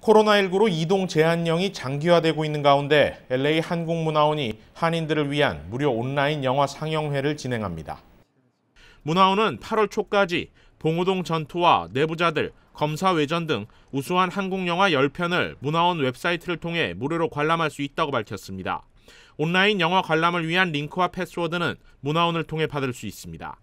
코로나19로 이동 제한령이 장기화되고 있는 가운데 LA 한국문화원이 한인들을 위한 무료 온라인 영화 상영회를 진행합니다. 문화원은 8월 초까지 봉우동 전투와 내부자들, 검사 외전 등 우수한 한국 영화 10편을 문화원 웹사이트를 통해 무료로 관람할 수 있다고 밝혔습니다. 온라인 영화 관람을 위한 링크와 패스워드는 문화원을 통해 받을 수 있습니다.